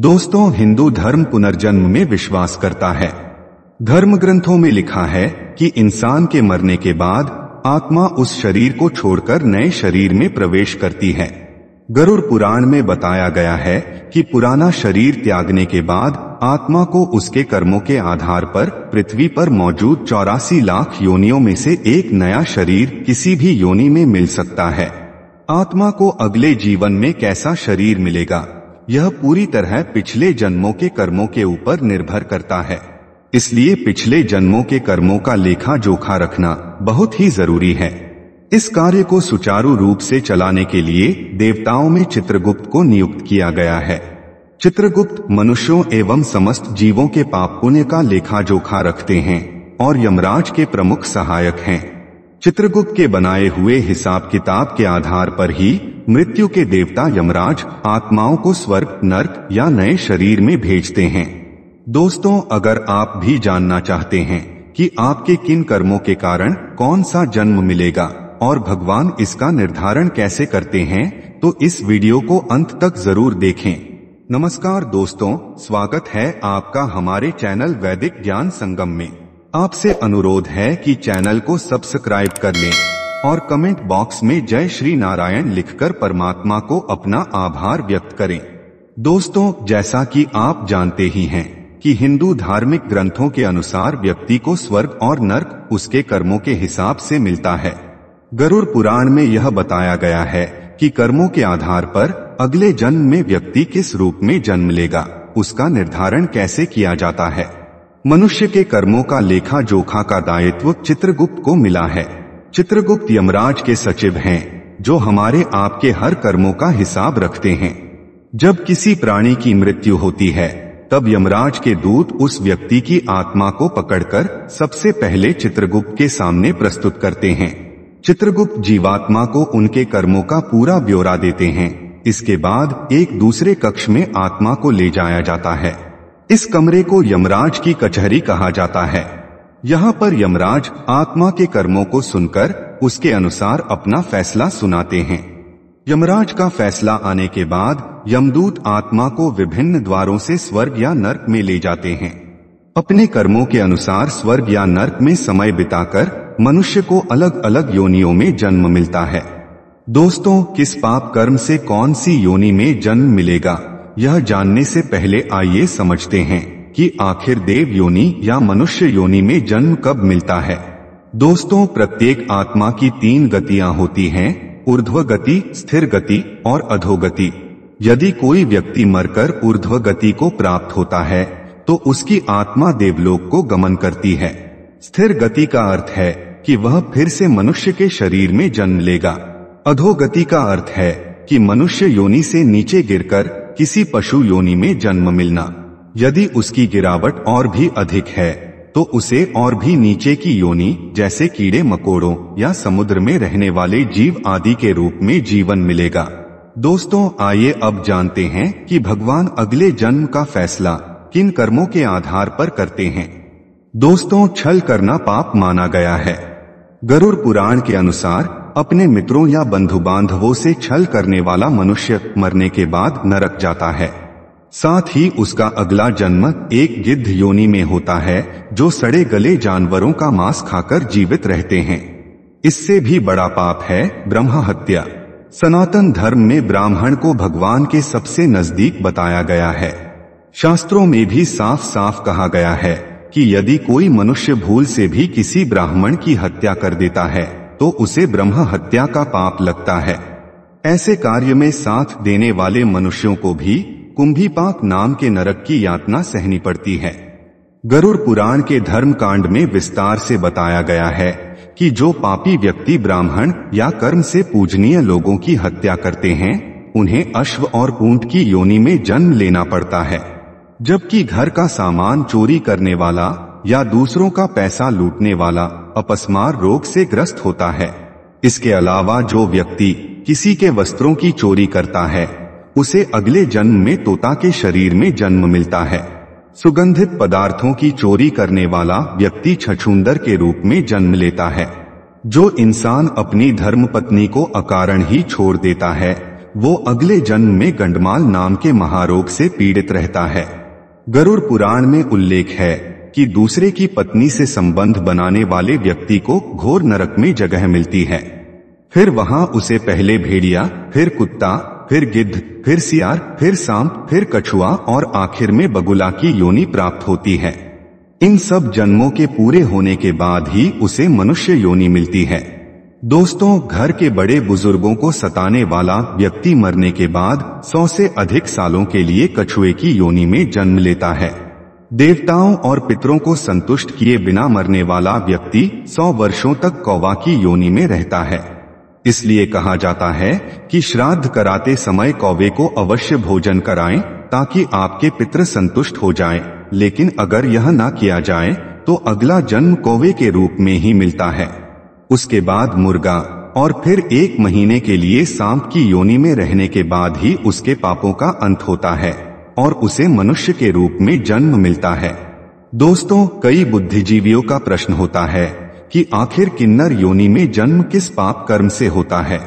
दोस्तों हिंदू धर्म पुनर्जन्म में विश्वास करता है धर्म ग्रंथों में लिखा है कि इंसान के मरने के बाद आत्मा उस शरीर को छोड़कर नए शरीर में प्रवेश करती है गरुड़ पुराण में बताया गया है कि पुराना शरीर त्यागने के बाद आत्मा को उसके कर्मों के आधार पर पृथ्वी पर मौजूद चौरासी लाख योनियों में से एक नया शरीर किसी भी योनि में मिल सकता है आत्मा को अगले जीवन में कैसा शरीर मिलेगा यह पूरी तरह पिछले जन्मों के कर्मों के ऊपर निर्भर करता है इसलिए पिछले जन्मों के कर्मों का लेखा जोखा रखना बहुत ही जरूरी है इस कार्य को सुचारू रूप से चलाने के लिए देवताओं में चित्रगुप्त को नियुक्त किया गया है चित्रगुप्त मनुष्यों एवं समस्त जीवों के पाप पुण्य का लेखा जोखा रखते हैं और यमराज के प्रमुख सहायक हैं चित्रगुप्त के बनाए हुए हिसाब किताब के आधार पर ही मृत्यु के देवता यमराज आत्माओं को स्वर्ग नर्क या नए शरीर में भेजते हैं दोस्तों अगर आप भी जानना चाहते हैं कि आपके किन कर्मों के कारण कौन सा जन्म मिलेगा और भगवान इसका निर्धारण कैसे करते हैं तो इस वीडियो को अंत तक जरूर देखें नमस्कार दोस्तों स्वागत है आपका हमारे चैनल वैदिक ज्ञान संगम में आपसे अनुरोध है कि चैनल को सब्सक्राइब कर लें और कमेंट बॉक्स में जय श्री नारायण लिखकर परमात्मा को अपना आभार व्यक्त करें दोस्तों जैसा कि आप जानते ही हैं कि हिंदू धार्मिक ग्रंथों के अनुसार व्यक्ति को स्वर्ग और नर्क उसके कर्मों के हिसाब से मिलता है गरुड़ पुराण में यह बताया गया है कि कर्मों के आधार पर अगले जन्म में व्यक्ति किस रूप में जन्म लेगा उसका निर्धारण कैसे किया जाता है मनुष्य के कर्मों का लेखा जोखा का दायित्व चित्रगुप्त को मिला है चित्रगुप्त यमराज के सचिव हैं जो हमारे आपके हर कर्मों का हिसाब रखते हैं जब किसी प्राणी की मृत्यु होती है तब यमराज के दूत उस व्यक्ति की आत्मा को पकड़कर सबसे पहले चित्रगुप्त के सामने प्रस्तुत करते हैं चित्रगुप्त जीवात्मा को उनके कर्मों का पूरा ब्यौरा देते हैं इसके बाद एक दूसरे कक्ष में आत्मा को ले जाया जाता है इस कमरे को यमराज की कचहरी कहा जाता है यहाँ पर यमराज आत्मा के कर्मों को सुनकर उसके अनुसार अपना फैसला सुनाते हैं यमराज का फैसला आने के बाद यमदूत आत्मा को विभिन्न द्वारों से स्वर्ग या नर्क में ले जाते हैं अपने कर्मों के अनुसार स्वर्ग या नर्क में समय बिताकर मनुष्य को अलग अलग योनियों में जन्म मिलता है दोस्तों किस पाप कर्म से कौन सी योनि में जन्म मिलेगा यह जानने से पहले आइए समझते हैं कि आखिर देव योनि या मनुष्य योनि में जन्म कब मिलता है दोस्तों प्रत्येक आत्मा की तीन गतियां होती हैं ऊर्ध्व गति स्थिर गति और अधोगति यदि कोई व्यक्ति मरकर ऊर्ध्व गति को प्राप्त होता है तो उसकी आत्मा देवलोक को गमन करती है स्थिर गति का अर्थ है कि वह फिर से मनुष्य के शरीर में जन्म लेगा अधोगति का अर्थ है कि मनुष्य योनि से नीचे गिरकर किसी पशु योनि में जन्म मिलना यदि उसकी गिरावट और भी अधिक है तो उसे और भी नीचे की योनि जैसे कीड़े मकोड़ों या समुद्र में रहने वाले जीव आदि के रूप में जीवन मिलेगा दोस्तों आइए अब जानते हैं कि भगवान अगले जन्म का फैसला किन कर्मों के आधार पर करते हैं दोस्तों छल करना पाप माना गया है गरुड़ पुराण के अनुसार अपने मित्रों या बंधु बांधवों से छल करने वाला मनुष्य मरने के बाद नरक जाता है साथ ही उसका अगला जन्म एक गिद्ध योनि में होता है जो सड़े गले जानवरों का मांस खाकर जीवित रहते हैं इससे भी बड़ा पाप है ब्रह्म हत्या सनातन धर्म में ब्राह्मण को भगवान के सबसे नजदीक बताया गया है शास्त्रों में भी साफ साफ कहा गया है कि यदि कोई मनुष्य भूल से भी किसी ब्राह्मण की हत्या कर देता है तो उसे ब्रह्म हत्या का पाप लगता है ऐसे कार्य में साथ देने वाले मनुष्यों को भी कुंभी नाम के नरक की यातना सहनी पड़ती है गरुड़ पुराण के धर्म कांड में विस्तार से बताया गया है कि जो पापी व्यक्ति ब्राह्मण या कर्म से पूजनीय लोगों की हत्या करते हैं उन्हें अश्व और ऊंट की योनि में जन्म लेना पड़ता है जबकि घर का सामान चोरी करने वाला या दूसरों का पैसा लूटने वाला अपस्मार रोग से ग्रस्त होता है इसके अलावा जो व्यक्ति किसी के वस्त्रों की चोरी करता है उसे अगले जन्म में तोता के शरीर में जन्म मिलता है सुगंधित पदार्थों की चोरी करने वाला व्यक्ति छछुंदर के रूप में जन्म लेता है जो इंसान अपनी धर्म पत्नी को अकारण ही छोड़ देता है वो अगले जन्म में गंडमाल नाम के महारोग से पीड़ित रहता है गरुड़ पुराण में उल्लेख है कि दूसरे की पत्नी से संबंध बनाने वाले व्यक्ति को घोर नरक में जगह मिलती है फिर वहां उसे पहले भेड़िया फिर कुत्ता फिर गिद्ध फिर सियार फिर सांप फिर कछुआ और आखिर में बगुला की योनि प्राप्त होती है इन सब जन्मों के पूरे होने के बाद ही उसे मनुष्य योनि मिलती है दोस्तों घर के बड़े बुजुर्गों को सताने वाला व्यक्ति मरने के बाद सौ से अधिक सालों के लिए कछुए की योनि में जन्म लेता है देवताओं और पितरों को संतुष्ट किए बिना मरने वाला व्यक्ति सौ वर्षों तक कौवा की योनि में रहता है इसलिए कहा जाता है कि श्राद्ध कराते समय कौवे को अवश्य भोजन कराएं ताकि आपके पितर संतुष्ट हो जाएं। लेकिन अगर यह ना किया जाए तो अगला जन्म कौवे के रूप में ही मिलता है उसके बाद मुर्गा और फिर एक महीने के लिए सांप की योनि में रहने के बाद ही उसके पापों का अंत होता है और उसे मनुष्य के रूप में जन्म मिलता है दोस्तों कई बुद्धिजीवियों का प्रश्न होता है कि आखिर किन्नर योनि में जन्म किस पाप कर्म से होता है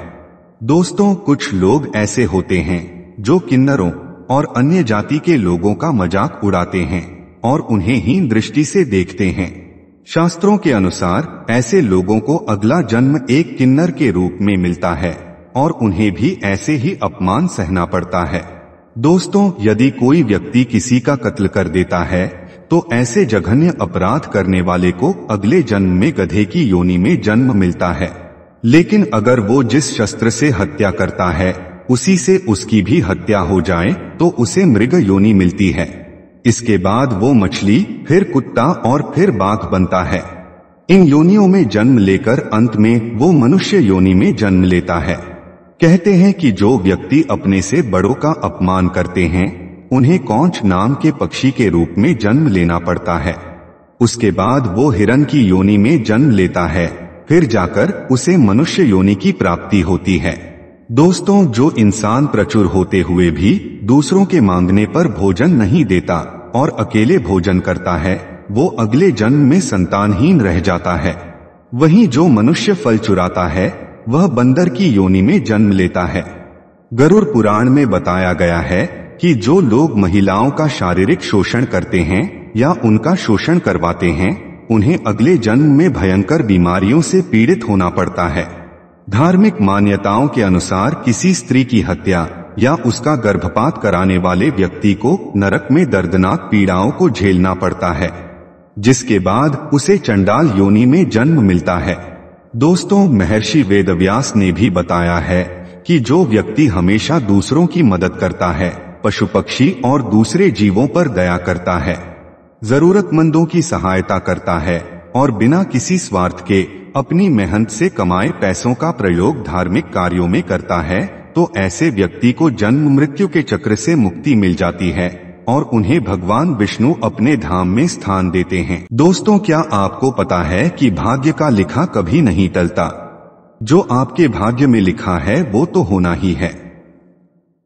दोस्तों कुछ लोग ऐसे होते हैं जो किन्नरों और अन्य जाति के लोगों का मजाक उड़ाते हैं और उन्हें ही दृष्टि से देखते हैं शास्त्रों के अनुसार ऐसे लोगों को अगला जन्म एक किन्नर के रूप में मिलता है और उन्हें भी ऐसे ही अपमान सहना पड़ता है दोस्तों यदि कोई व्यक्ति किसी का कत्ल कर देता है तो ऐसे जघन्य अपराध करने वाले को अगले जन्म में गधे की योनि में जन्म मिलता है लेकिन अगर वो जिस शस्त्र से हत्या करता है उसी से उसकी भी हत्या हो जाए तो उसे मृग योनि मिलती है इसके बाद वो मछली फिर कुत्ता और फिर बाघ बनता है इन योनियों में जन्म लेकर अंत में वो मनुष्य योनि में जन्म लेता है कहते हैं कि जो व्यक्ति अपने से बड़ों का अपमान करते हैं उन्हें कौच नाम के पक्षी के रूप में जन्म लेना पड़ता है उसके बाद वो हिरण की योनि में जन्म लेता है फिर जाकर उसे मनुष्य योनि की प्राप्ति होती है दोस्तों जो इंसान प्रचुर होते हुए भी दूसरों के मांगने पर भोजन नहीं देता और अकेले भोजन करता है वो अगले जन्म में संतानहीन रह जाता है वहीं जो मनुष्य फल चुराता है वह बंदर की योनि में जन्म लेता है गरुड़ पुराण में बताया गया है कि जो लोग महिलाओं का शारीरिक शोषण करते हैं या उनका शोषण करवाते हैं उन्हें अगले जन्म में भयंकर बीमारियों से पीड़ित होना पड़ता है धार्मिक मान्यताओं के अनुसार किसी स्त्री की हत्या या उसका गर्भपात कराने वाले व्यक्ति को नरक में दर्दनाक पीड़ाओं को झेलना पड़ता है जिसके बाद उसे चंडाल योनि में जन्म मिलता है दोस्तों महर्षि वेदव्यास ने भी बताया है कि जो व्यक्ति हमेशा दूसरों की मदद करता है पशु पक्षी और दूसरे जीवों पर दया करता है जरूरतमंदों की सहायता करता है और बिना किसी स्वार्थ के अपनी मेहनत से कमाए पैसों का प्रयोग धार्मिक कार्यों में करता है तो ऐसे व्यक्ति को जन्म मृत्यु के चक्र से मुक्ति मिल जाती है और उन्हें भगवान विष्णु अपने धाम में स्थान देते हैं दोस्तों क्या आपको पता है कि भाग्य का लिखा कभी नहीं टलता जो आपके भाग्य में लिखा है वो तो होना ही है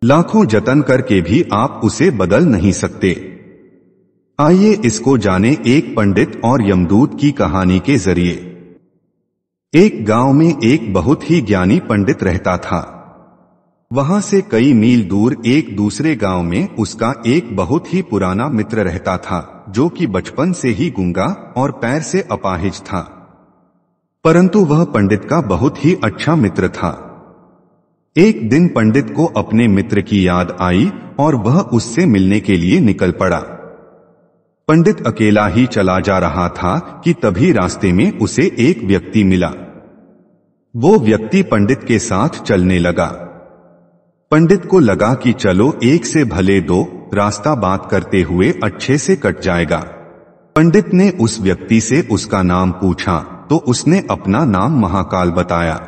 लाखों जतन करके भी आप उसे बदल नहीं सकते आइए इसको जाने एक पंडित और यमदूत की कहानी के जरिए एक गांव में एक बहुत ही ज्ञानी पंडित रहता था वहां से कई मील दूर एक दूसरे गांव में उसका एक बहुत ही पुराना मित्र रहता था जो कि बचपन से ही गुंगा और पैर से अपाहिज था परंतु वह पंडित का बहुत ही अच्छा मित्र था एक दिन पंडित को अपने मित्र की याद आई और वह उससे मिलने के लिए निकल पड़ा पंडित अकेला ही चला जा रहा था कि तभी रास्ते में उसे एक व्यक्ति मिला वो व्यक्ति पंडित के साथ चलने लगा पंडित को लगा कि चलो एक से भले दो रास्ता बात करते हुए अच्छे से कट जाएगा पंडित ने उस व्यक्ति से उसका नाम पूछा तो उसने अपना नाम महाकाल बताया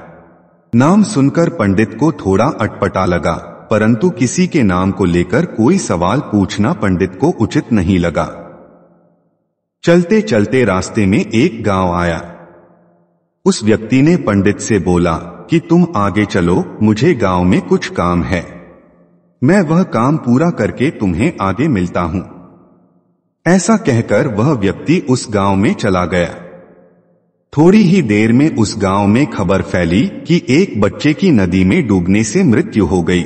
नाम सुनकर पंडित को थोड़ा अटपटा लगा परंतु किसी के नाम को लेकर कोई सवाल पूछना पंडित को उचित नहीं लगा चलते चलते रास्ते में एक गांव आया उस व्यक्ति ने पंडित से बोला कि तुम आगे चलो मुझे गांव में कुछ काम है मैं वह काम पूरा करके तुम्हें आगे मिलता हूं ऐसा कहकर वह व्यक्ति उस गांव में चला गया थोड़ी ही देर में उस गांव में खबर फैली कि एक बच्चे की नदी में डूबने से मृत्यु हो गई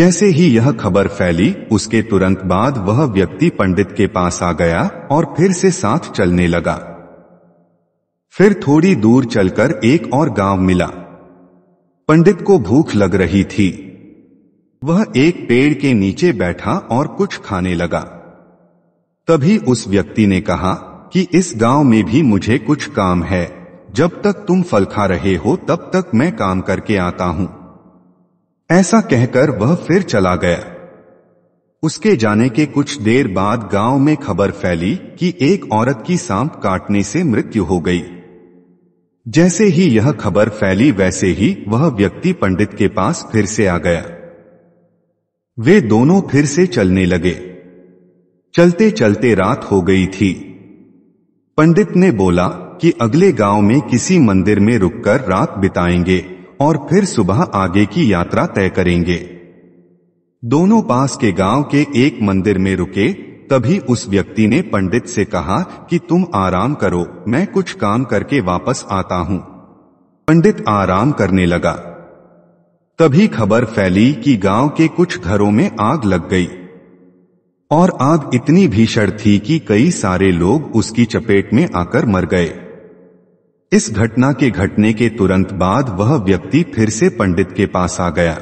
जैसे ही यह खबर फैली उसके तुरंत बाद वह व्यक्ति पंडित के पास आ गया और फिर से साथ चलने लगा फिर थोड़ी दूर चलकर एक और गांव मिला पंडित को भूख लग रही थी वह एक पेड़ के नीचे बैठा और कुछ खाने लगा तभी उस व्यक्ति ने कहा कि इस गांव में भी मुझे कुछ काम है जब तक तुम फल खा रहे हो तब तक मैं काम करके आता हूं ऐसा कहकर वह फिर चला गया उसके जाने के कुछ देर बाद गांव में खबर फैली कि एक औरत की सांप काटने से मृत्यु हो गई जैसे ही यह खबर फैली वैसे ही वह व्यक्ति पंडित के पास फिर से आ गया वे दोनों फिर से चलने लगे चलते चलते रात हो गई थी पंडित ने बोला कि अगले गांव में किसी मंदिर में रुककर रात बिताएंगे और फिर सुबह आगे की यात्रा तय करेंगे दोनों पास के गांव के एक मंदिर में रुके तभी उस व्यक्ति ने पंडित से कहा कि तुम आराम करो मैं कुछ काम करके वापस आता हूं पंडित आराम करने लगा तभी खबर फैली कि गांव के कुछ घरों में आग लग गई और आग इतनी भीषण थी कि कई सारे लोग उसकी चपेट में आकर मर गए इस घटना के घटने के तुरंत बाद वह व्यक्ति फिर से पंडित के पास आ गया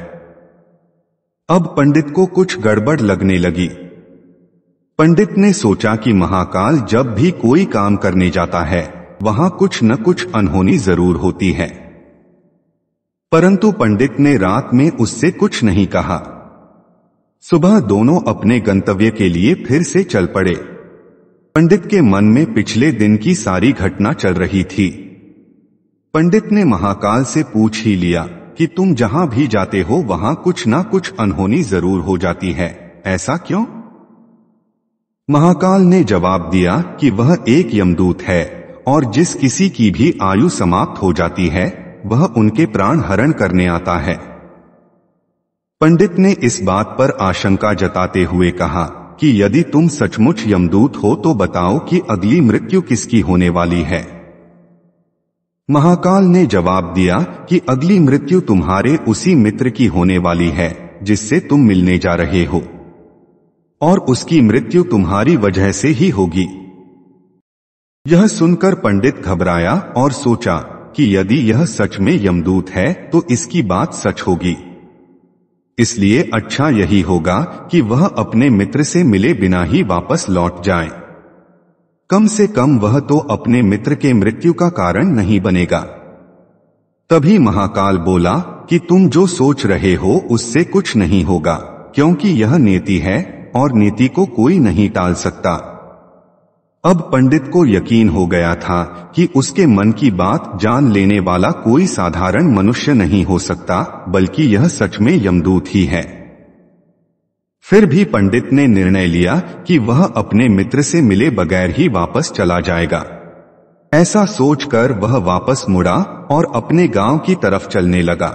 अब पंडित को कुछ गड़बड़ लगने लगी पंडित ने सोचा कि महाकाल जब भी कोई काम करने जाता है वहां कुछ न कुछ अनहोनी जरूर होती है परंतु पंडित ने रात में उससे कुछ नहीं कहा सुबह दोनों अपने गंतव्य के लिए फिर से चल पड़े पंडित के मन में पिछले दिन की सारी घटना चल रही थी पंडित ने महाकाल से पूछ ही लिया कि तुम जहां भी जाते हो वहां कुछ ना कुछ अनहोनी जरूर हो जाती है ऐसा क्यों महाकाल ने जवाब दिया कि वह एक यमदूत है और जिस किसी की भी आयु समाप्त हो जाती है वह उनके प्राण हरण करने आता है पंडित ने इस बात पर आशंका जताते हुए कहा कि यदि तुम सचमुच यमदूत हो तो बताओ कि अगली मृत्यु किसकी होने वाली है महाकाल ने जवाब दिया कि अगली मृत्यु तुम्हारे उसी मित्र की होने वाली है जिससे तुम मिलने जा रहे हो और उसकी मृत्यु तुम्हारी वजह से ही होगी यह सुनकर पंडित घबराया और सोचा कि यदि यह सच में यमदूत है तो इसकी बात सच होगी इसलिए अच्छा यही होगा कि वह अपने मित्र से मिले बिना ही वापस लौट जाए कम से कम वह तो अपने मित्र के मृत्यु का कारण नहीं बनेगा तभी महाकाल बोला कि तुम जो सोच रहे हो उससे कुछ नहीं होगा क्योंकि यह नेति है और नीति को कोई नहीं टाल सकता अब पंडित को यकीन हो गया था कि उसके मन की बात जान लेने वाला कोई साधारण मनुष्य नहीं हो सकता बल्कि यह सच में यमदूत ही है फिर भी पंडित ने निर्णय लिया कि वह अपने मित्र से मिले बगैर ही वापस चला जाएगा ऐसा सोचकर वह वापस मुड़ा और अपने गांव की तरफ चलने लगा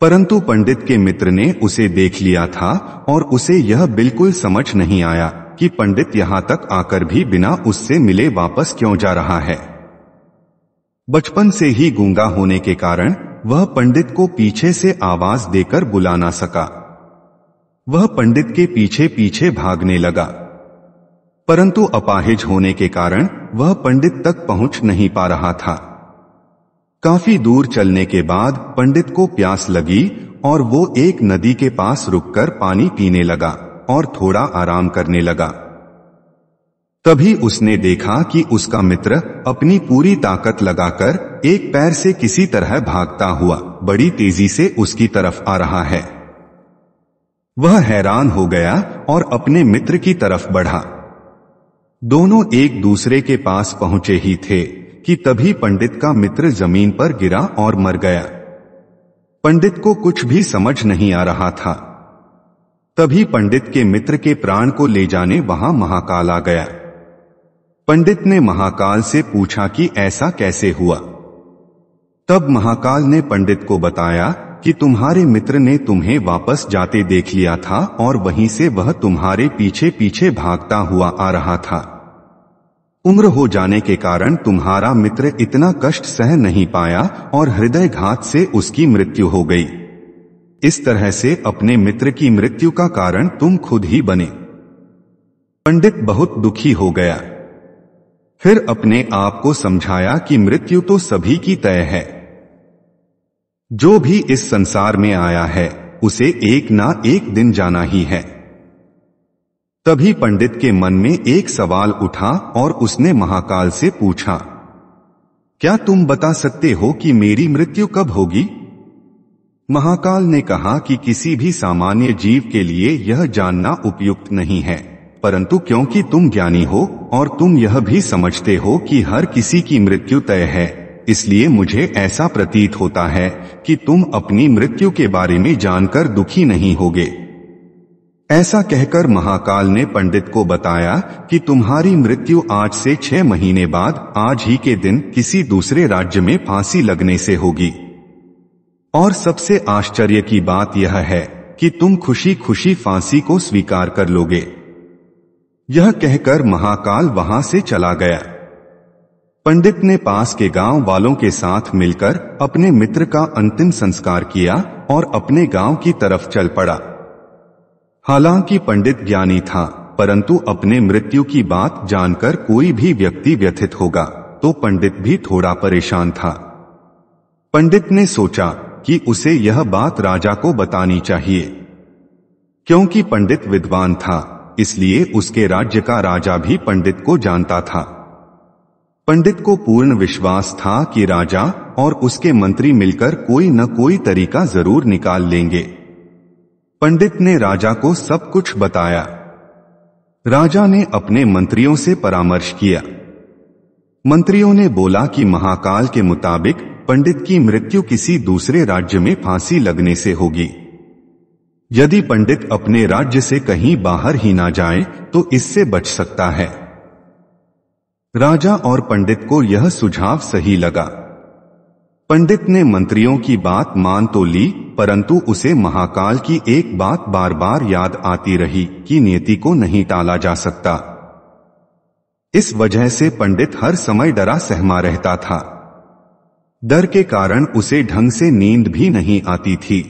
परंतु पंडित के मित्र ने उसे देख लिया था और उसे यह बिल्कुल समझ नहीं आया कि पंडित यहाँ तक आकर भी बिना उससे मिले वापस क्यों जा रहा है बचपन से ही गूंगा होने के कारण वह पंडित को पीछे से आवाज देकर बुला ना सका वह पंडित के पीछे पीछे भागने लगा परंतु अपाहिज होने के कारण वह पंडित तक पहुंच नहीं पा रहा था काफी दूर चलने के बाद पंडित को प्यास लगी और वो एक नदी के पास रुककर पानी पीने लगा और थोड़ा आराम करने लगा तभी उसने देखा कि उसका मित्र अपनी पूरी ताकत लगाकर एक पैर से किसी तरह भागता हुआ बड़ी तेजी से उसकी तरफ आ रहा है वह हैरान हो गया और अपने मित्र की तरफ बढ़ा दोनों एक दूसरे के पास पहुंचे ही थे कि तभी पंडित का मित्र जमीन पर गिरा और मर गया पंडित को कुछ भी समझ नहीं आ रहा था तभी पंडित के मित्र के प्राण को ले जाने वहां महाकाल आ गया पंडित ने महाकाल से पूछा कि ऐसा कैसे हुआ तब महाकाल ने पंडित को बताया कि तुम्हारे मित्र ने तुम्हें वापस जाते देख लिया था और वहीं से वह तुम्हारे पीछे पीछे भागता हुआ आ रहा था उम्र हो जाने के कारण तुम्हारा मित्र इतना कष्ट सह नहीं पाया और हृदय घात से उसकी मृत्यु हो गई इस तरह से अपने मित्र की मृत्यु का कारण तुम खुद ही बने पंडित बहुत दुखी हो गया फिर अपने आप को समझाया कि मृत्यु तो सभी की तय है जो भी इस संसार में आया है उसे एक ना एक दिन जाना ही है तभी पंडित के मन में एक सवाल उठा और उसने महाकाल से पूछा क्या तुम बता सकते हो कि मेरी मृत्यु कब होगी महाकाल ने कहा कि किसी भी सामान्य जीव के लिए यह जानना उपयुक्त नहीं है परंतु क्योंकि तुम ज्ञानी हो और तुम यह भी समझते हो कि हर किसी की मृत्यु तय है इसलिए मुझे ऐसा प्रतीत होता है कि तुम अपनी मृत्यु के बारे में जानकर दुखी नहीं होगे ऐसा कहकर महाकाल ने पंडित को बताया कि तुम्हारी मृत्यु आज से छह महीने बाद आज ही के दिन किसी दूसरे राज्य में फांसी लगने से होगी और सबसे आश्चर्य की बात यह है कि तुम खुशी खुशी फांसी को स्वीकार कर लोगे यह कहकर महाकाल वहां से चला गया पंडित ने पास के गांव वालों के साथ मिलकर अपने मित्र का अंतिम संस्कार किया और अपने गांव की तरफ चल पड़ा हालांकि पंडित ज्ञानी था परंतु अपने मृत्यु की बात जानकर कोई भी व्यक्ति व्यथित होगा तो पंडित भी थोड़ा परेशान था पंडित ने सोचा कि उसे यह बात राजा को बतानी चाहिए क्योंकि पंडित विद्वान था इसलिए उसके राज्य का राजा भी पंडित को जानता था पंडित को पूर्ण विश्वास था कि राजा और उसके मंत्री मिलकर कोई न कोई तरीका जरूर निकाल लेंगे पंडित ने राजा को सब कुछ बताया राजा ने अपने मंत्रियों से परामर्श किया मंत्रियों ने बोला कि महाकाल के मुताबिक पंडित की मृत्यु किसी दूसरे राज्य में फांसी लगने से होगी यदि पंडित अपने राज्य से कहीं बाहर ही ना जाए तो इससे बच सकता है राजा और पंडित को यह सुझाव सही लगा पंडित ने मंत्रियों की बात मान तो ली परंतु उसे महाकाल की एक बात बार बार याद आती रही कि नियति को नहीं टाला जा सकता इस वजह से पंडित हर समय डरा सहमा रहता था डर के कारण उसे ढंग से नींद भी नहीं आती थी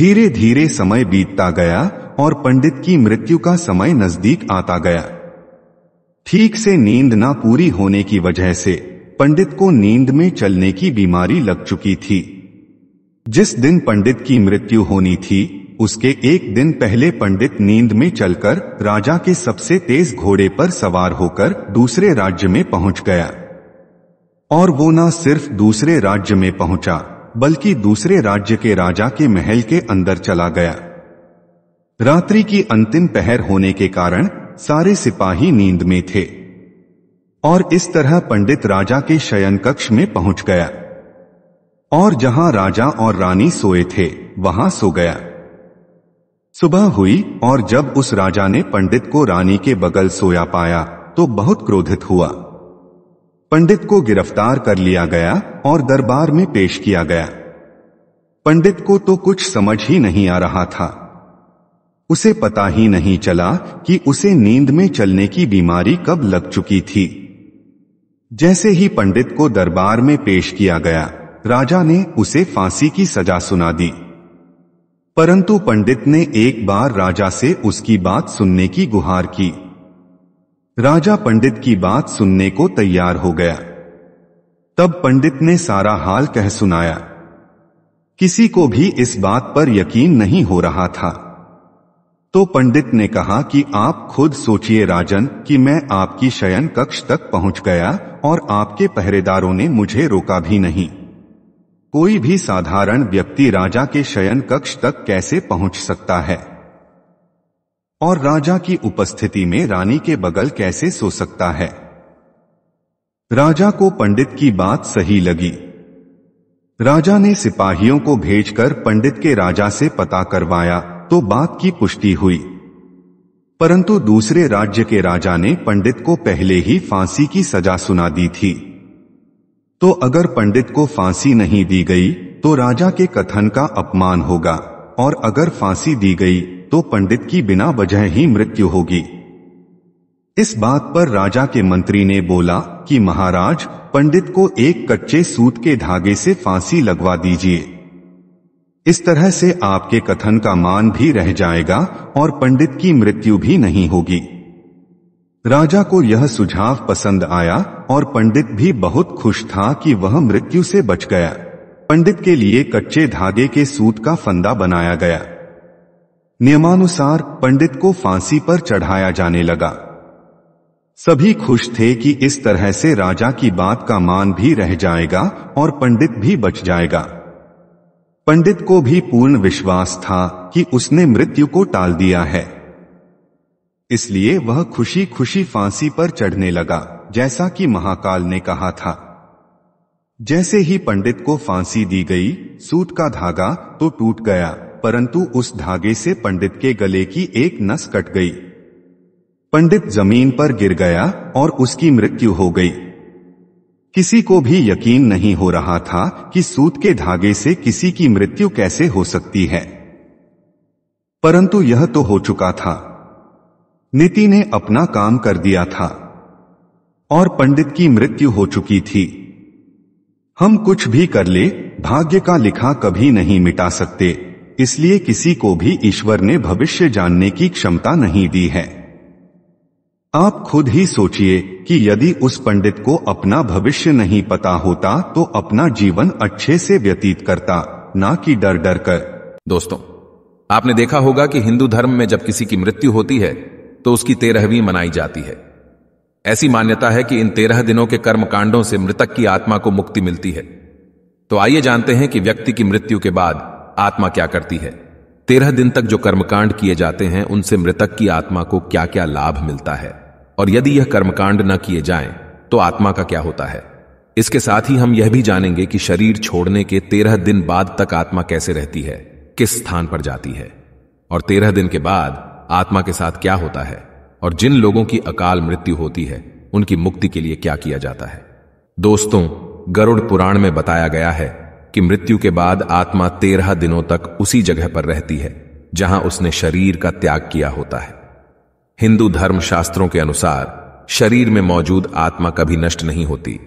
धीरे धीरे समय बीतता गया और पंडित की मृत्यु का समय नजदीक आता गया ठीक से नींद ना पूरी होने की वजह से पंडित को नींद में चलने की बीमारी लग चुकी थी जिस दिन पंडित की मृत्यु होनी थी उसके एक दिन पहले पंडित नींद में चलकर राजा के सबसे तेज घोड़े पर सवार होकर दूसरे राज्य में पहुंच गया और वो न सिर्फ दूसरे राज्य में पहुंचा बल्कि दूसरे राज्य के राजा के महल के अंदर चला गया रात्रि की अंतिम पहर होने के कारण सारे सिपाही नींद में थे और इस तरह पंडित राजा के शयन कक्ष में पहुंच गया और जहां राजा और रानी सोए थे वहां सो गया सुबह हुई और जब उस राजा ने पंडित को रानी के बगल सोया पाया तो बहुत क्रोधित हुआ पंडित को गिरफ्तार कर लिया गया और दरबार में पेश किया गया पंडित को तो कुछ समझ ही नहीं आ रहा था उसे पता ही नहीं चला कि उसे नींद में चलने की बीमारी कब लग चुकी थी जैसे ही पंडित को दरबार में पेश किया गया राजा ने उसे फांसी की सजा सुना दी परंतु पंडित ने एक बार राजा से उसकी बात सुनने की गुहार की राजा पंडित की बात सुनने को तैयार हो गया तब पंडित ने सारा हाल कह सुनाया किसी को भी इस बात पर यकीन नहीं हो रहा था तो पंडित ने कहा कि आप खुद सोचिए राजन कि मैं आपकी शयन कक्ष तक पहुंच गया और आपके पहरेदारों ने मुझे रोका भी नहीं कोई भी साधारण व्यक्ति राजा के शयन कक्ष तक कैसे पहुंच सकता है और राजा की उपस्थिति में रानी के बगल कैसे सो सकता है राजा को पंडित की बात सही लगी राजा ने सिपाहियों को भेजकर पंडित के राजा से पता करवाया तो बात की पुष्टि हुई परंतु दूसरे राज्य के राजा ने पंडित को पहले ही फांसी की सजा सुना दी थी तो अगर पंडित को फांसी नहीं दी गई तो राजा के कथन का अपमान होगा और अगर फांसी दी गई तो पंडित की बिना वजह ही मृत्यु होगी इस बात पर राजा के मंत्री ने बोला कि महाराज पंडित को एक कच्चे सूत के धागे से फांसी लगवा दीजिए इस तरह से आपके कथन का मान भी रह जाएगा और पंडित की मृत्यु भी नहीं होगी राजा को यह सुझाव पसंद आया और पंडित भी बहुत खुश था कि वह मृत्यु से बच गया पंडित के लिए कच्चे धागे के सूत का फंदा बनाया गया नियमानुसार पंडित को फांसी पर चढ़ाया जाने लगा सभी खुश थे कि इस तरह से राजा की बात का मान भी रह जाएगा और पंडित भी बच जाएगा पंडित को भी पूर्ण विश्वास था कि उसने मृत्यु को टाल दिया है इसलिए वह खुशी खुशी फांसी पर चढ़ने लगा जैसा कि महाकाल ने कहा था जैसे ही पंडित को फांसी दी गई सूट का धागा तो टूट गया परंतु उस धागे से पंडित के गले की एक नस कट गई पंडित जमीन पर गिर गया और उसकी मृत्यु हो गई किसी को भी यकीन नहीं हो रहा था कि सूत के धागे से किसी की मृत्यु कैसे हो सकती है परंतु यह तो हो चुका था नीति ने अपना काम कर दिया था और पंडित की मृत्यु हो चुकी थी हम कुछ भी कर ले भाग्य का लिखा कभी नहीं मिटा सकते इसलिए किसी को भी ईश्वर ने भविष्य जानने की क्षमता नहीं दी है आप खुद ही सोचिए कि यदि उस पंडित को अपना भविष्य नहीं पता होता तो अपना जीवन अच्छे से व्यतीत करता ना कि डर डर कर दोस्तों आपने देखा होगा कि हिंदू धर्म में जब किसी की मृत्यु होती है तो उसकी तेरहवीं मनाई जाती है ऐसी मान्यता है कि इन तेरह दिनों के कर्म कांडों से मृतक की आत्मा को मुक्ति मिलती है तो आइए जानते हैं कि व्यक्ति की मृत्यु के बाद आत्मा क्या करती है तेरह दिन तक जो कर्मकांड किए जाते हैं उनसे मृतक की आत्मा को क्या क्या लाभ मिलता है और यदि यह कर्मकांड न किए जाएं, तो आत्मा का क्या होता है इसके साथ ही हम यह भी जानेंगे कि शरीर छोड़ने के तेरह दिन बाद तक आत्मा कैसे रहती है किस स्थान पर जाती है और तेरह दिन के बाद आत्मा के साथ क्या होता है और जिन लोगों की अकाल मृत्यु होती है उनकी मुक्ति के लिए क्या किया जाता है दोस्तों गरुड़ पुराण में बताया गया है कि मृत्यु के बाद आत्मा तेरह दिनों तक उसी जगह पर रहती है जहां उसने शरीर का त्याग किया होता है हिंदू धर्म शास्त्रों के अनुसार शरीर में मौजूद आत्मा कभी नष्ट नहीं होती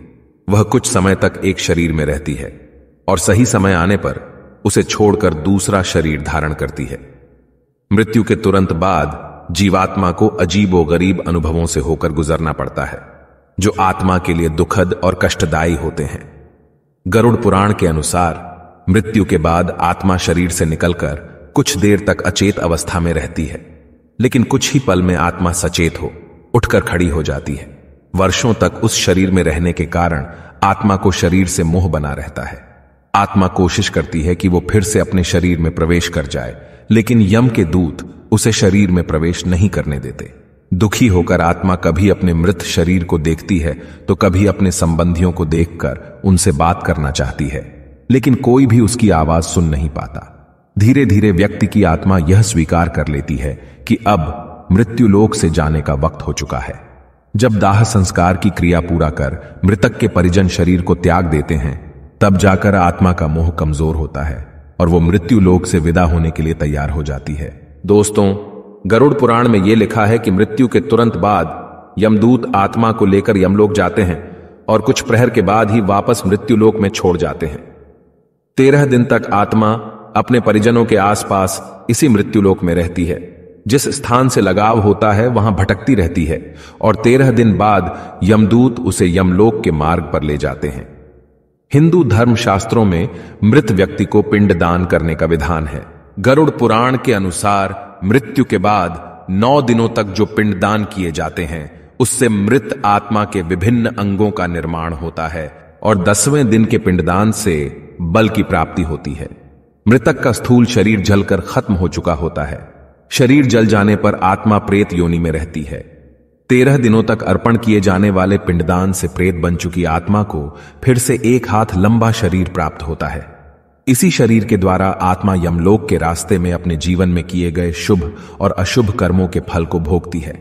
वह कुछ समय तक एक शरीर में रहती है और सही समय आने पर उसे छोड़कर दूसरा शरीर धारण करती है मृत्यु के तुरंत बाद जीवात्मा को अजीब गरीब अनुभवों से होकर गुजरना पड़ता है जो आत्मा के लिए दुखद और कष्टदायी होते हैं गरुड़ पुराण के अनुसार मृत्यु के बाद आत्मा शरीर से निकलकर कुछ देर तक अचेत अवस्था में रहती है लेकिन कुछ ही पल में आत्मा सचेत हो उठकर खड़ी हो जाती है वर्षों तक उस शरीर में रहने के कारण आत्मा को शरीर से मोह बना रहता है आत्मा कोशिश करती है कि वो फिर से अपने शरीर में प्रवेश कर जाए लेकिन यम के दूत उसे शरीर में प्रवेश नहीं करने देते दुखी होकर आत्मा कभी अपने मृत शरीर को देखती है तो कभी अपने संबंधियों को देखकर उनसे बात करना चाहती है लेकिन कोई भी उसकी आवाज सुन नहीं पाता धीरे धीरे व्यक्ति की आत्मा यह स्वीकार कर लेती है कि अब मृत्यु लोक से जाने का वक्त हो चुका है जब दाह संस्कार की क्रिया पूरा कर मृतक के परिजन शरीर को त्याग देते हैं तब जाकर आत्मा का मोह कमजोर होता है और वो मृत्यु लोक से विदा होने के लिए तैयार हो जाती है दोस्तों गरुड़ पुराण में यह लिखा है कि मृत्यु के तुरंत बाद यमदूत आत्मा को लेकर यमलोक जाते हैं और कुछ प्रहर के बाद ही वापस मृत्युलोक में छोड़ जाते हैं तेरह दिन तक आत्मा अपने परिजनों के आसपास इसी मृत्युलोक में रहती है जिस स्थान से लगाव होता है वहां भटकती रहती है और तेरह दिन बाद यमदूत उसे यमलोक के मार्ग पर ले जाते हैं हिंदू धर्म शास्त्रों में मृत व्यक्ति को पिंड दान करने का विधान है गरुड़ पुराण के अनुसार मृत्यु के बाद नौ दिनों तक जो पिंड दान किए जाते हैं उससे मृत आत्मा के विभिन्न अंगों का निर्माण होता है और दसवें दिन के पिंडदान से बल की प्राप्ति होती है मृतक का स्थूल शरीर जलकर खत्म हो चुका होता है शरीर जल जाने पर आत्मा प्रेत योनि में रहती है तेरह दिनों तक अर्पण किए जाने वाले पिंडदान से प्रेत बन चुकी आत्मा को फिर से एक हाथ लंबा शरीर प्राप्त होता है इसी शरीर के द्वारा आत्मा यमलोक के रास्ते में अपने जीवन में किए गए शुभ और अशुभ कर्मों के फल को भोगती है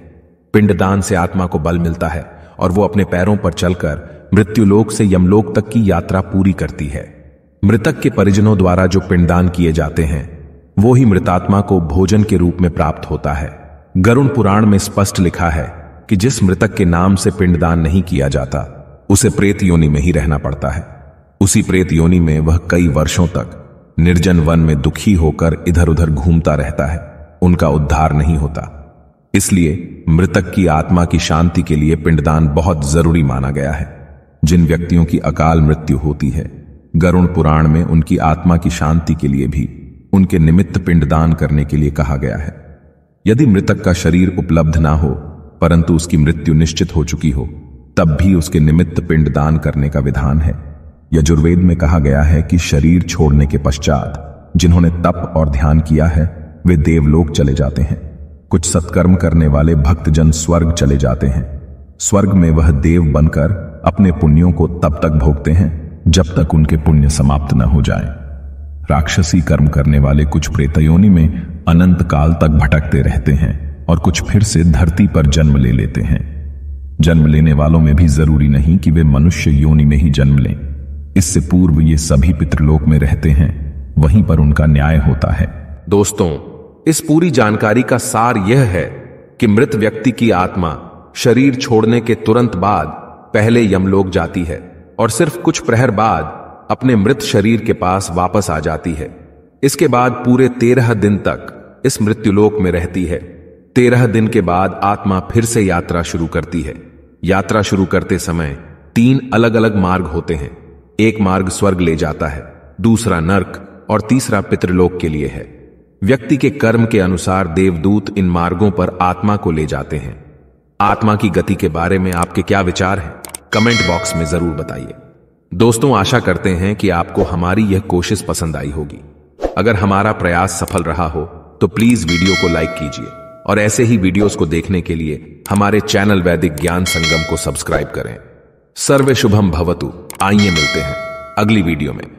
पिंडदान से आत्मा को बल मिलता है और वो अपने पैरों पर चलकर मृत्युलोक से यमलोक तक की यात्रा पूरी करती है मृतक के परिजनों द्वारा जो पिंडदान किए जाते हैं वो ही मृतात्मा को भोजन के रूप में प्राप्त होता है गरुण पुराण में स्पष्ट लिखा है कि जिस मृतक के नाम से पिंडदान नहीं किया जाता उसे प्रेत योनि में ही रहना पड़ता है उसी प्रेत योनि में वह कई वर्षों तक निर्जन वन में दुखी होकर इधर उधर घूमता रहता है उनका उद्धार नहीं होता इसलिए मृतक की आत्मा की शांति के लिए पिंडदान बहुत जरूरी माना गया है जिन व्यक्तियों की अकाल मृत्यु होती है गरुण पुराण में उनकी आत्मा की शांति के लिए भी उनके निमित्त पिंडदान करने के लिए कहा गया है यदि मृतक का शरीर उपलब्ध ना हो परंतु उसकी मृत्यु निश्चित हो चुकी हो तब भी उसके निमित्त पिंडदान करने का विधान है यजुर्वेद में कहा गया है कि शरीर छोड़ने के पश्चात जिन्होंने तप और ध्यान किया है वे देवलोक चले जाते हैं कुछ सत्कर्म करने वाले भक्तजन स्वर्ग चले जाते हैं स्वर्ग में वह देव बनकर अपने पुण्यों को तब तक भोगते हैं जब तक उनके पुण्य समाप्त न हो जाए राक्षसी कर्म करने वाले कुछ प्रेतयोनी में अनंत काल तक भटकते रहते हैं और कुछ फिर से धरती पर जन्म ले लेते हैं जन्म लेने वालों में भी जरूरी नहीं कि वे मनुष्य योनि में ही जन्म लें इससे पूर्व ये सभी पितृलोक में रहते हैं वहीं पर उनका न्याय होता है दोस्तों इस पूरी जानकारी का सार यह है कि मृत व्यक्ति की आत्मा शरीर छोड़ने के तुरंत बाद पहले यमलोक जाती है और सिर्फ कुछ प्रहर बाद अपने मृत शरीर के पास वापस आ जाती है इसके बाद पूरे तेरह दिन तक इस मृत्युलोक में रहती है तेरह दिन के बाद आत्मा फिर से यात्रा शुरू करती है यात्रा शुरू करते समय तीन अलग अलग मार्ग होते हैं एक मार्ग स्वर्ग ले जाता है दूसरा नर्क और तीसरा पितृलोक के लिए है व्यक्ति के कर्म के अनुसार देवदूत इन मार्गों पर आत्मा को ले जाते हैं आत्मा की गति के बारे में आपके क्या विचार हैं कमेंट बॉक्स में जरूर बताइए दोस्तों आशा करते हैं कि आपको हमारी यह कोशिश पसंद आई होगी अगर हमारा प्रयास सफल रहा हो तो प्लीज वीडियो को लाइक कीजिए और ऐसे ही वीडियोस को देखने के लिए हमारे चैनल वैदिक ज्ञान संगम को सब्सक्राइब करें सर्वे शुभम भवतु आइए मिलते हैं अगली वीडियो में